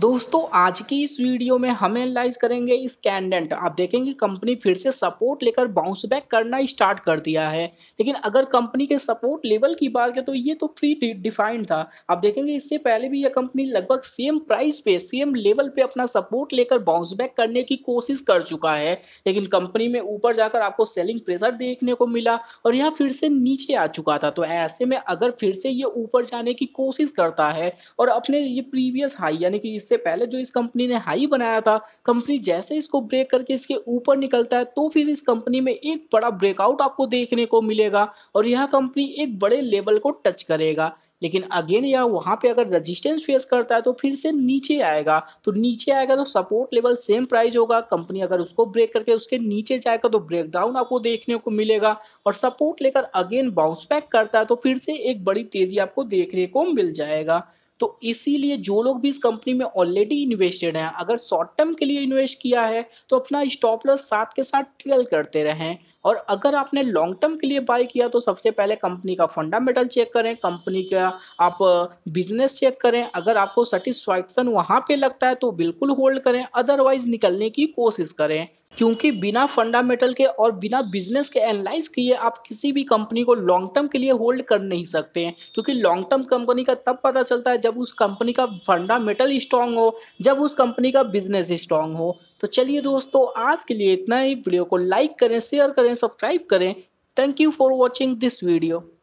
दोस्तों आज की इस वीडियो में हम एनालाइज करेंगे इस कैंडेंट आप देखेंगे कंपनी फिर से सपोर्ट लेकर बाउंस बैक करना स्टार्ट कर दिया है लेकिन अगर कंपनी के सपोर्ट लेवल की बात करें तो ये तो फ्री डिफाइंड था आप देखेंगे इससे पहले भी यह कंपनी लगभग सेम प्राइस पे सेम लेवल पे अपना सपोर्ट लेकर बाउंस बैक करने की कोशिश कर चुका है लेकिन कंपनी में ऊपर जाकर आपको सेलिंग प्रेशर देखने को मिला और यह फिर से नीचे आ चुका था तो ऐसे में अगर फिर से ये ऊपर जाने की कोशिश करता है और अपने ये प्रीवियस हाई यानी कि इस इससे पहले जो इस कंपनी ने हाई बनाया था कंपनी जैसे इसको ब्रेक करके इसके ऊपर निकलता है तो फिर इस कंपनी में एक बड़ा ब्रेकआउट आपको देखने को मिलेगा और यह कंपनी एक बड़े लेवल को टच करेगा लेकिन अगेन यह वहाँ पे अगर रेजिस्टेंस फेस करता है तो फिर से नीचे आएगा तो नीचे आएगा तो सपोर्ट लेवल सेम प्राइस होगा कंपनी अगर उसको ब्रेक करके उसके नीचे जाएगा तो ब्रेकडाउन आपको देखने को मिलेगा और सपोर्ट लेकर अगेन बाउंस बैक करता है तो फिर से एक बड़ी तेजी आपको देखने को मिल जाएगा तो इसीलिए जो लोग भी इस कंपनी में ऑलरेडी इन्वेस्टेड हैं अगर शॉर्ट टर्म के लिए इन्वेस्ट किया है तो अपना स्टॉप लॉस साथ के साथ ट्रेल करते रहें और अगर आपने लॉन्ग टर्म के लिए बाय किया तो सबसे पहले कंपनी का फंडामेंटल चेक करें कंपनी का आप बिजनेस uh, चेक करें अगर आपको सेटिस्फैक्शन वहाँ पे लगता है तो बिल्कुल होल्ड करें अदरवाइज निकलने की कोशिश करें क्योंकि बिना फंडामेंटल के और बिना बिजनेस के एनालाइज किए आप किसी भी कंपनी को लॉन्ग टर्म के लिए होल्ड कर नहीं सकते हैं क्योंकि लॉन्ग टर्म कंपनी का तब पता चलता है जब उस कंपनी का फंडामेंटल स्ट्रांग हो जब उस कंपनी का बिजनेस स्ट्रांग हो तो चलिए दोस्तों आज के लिए इतना ही वीडियो को लाइक करें शेयर करें सब्सक्राइब करें thank you for watching this video